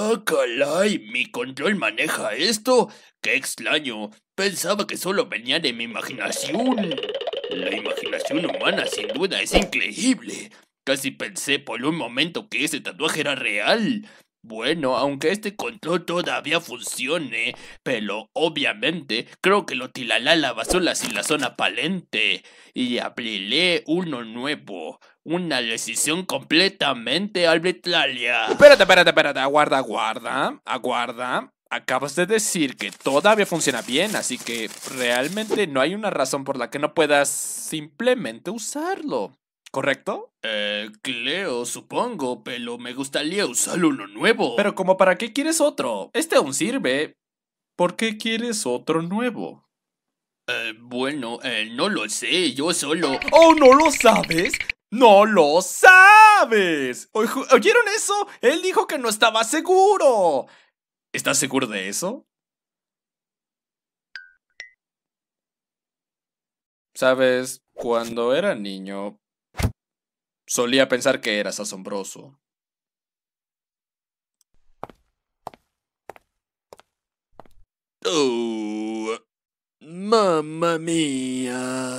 ¡Ah, ¿Mi control maneja esto? ¡Qué extraño! Pensaba que solo venía de mi imaginación. La imaginación humana sin duda es increíble. Casi pensé por un momento que ese tatuaje era real. Bueno, aunque este control todavía funcione, pero obviamente creo que lo tilalá la basura sin la zona palente y abriré uno nuevo. Una decisión completamente arbitraria. Espérate, espérate, espérate, aguarda, aguarda, aguarda. Acabas de decir que todavía funciona bien, así que realmente no hay una razón por la que no puedas simplemente usarlo. ¿correcto? Eh, Cleo, supongo, pero me gustaría usar uno nuevo. Pero como para qué quieres otro? Este aún sirve. ¿Por qué quieres otro nuevo? Eh, bueno, eh, no lo sé, yo solo... ¡Oh, no lo sabes! ¡No lo sabes! ¿Oyeron eso? Él dijo que no estaba seguro. ¿Estás seguro de eso? Sabes, cuando era niño, Solía pensar que eras asombroso. Oh, mía.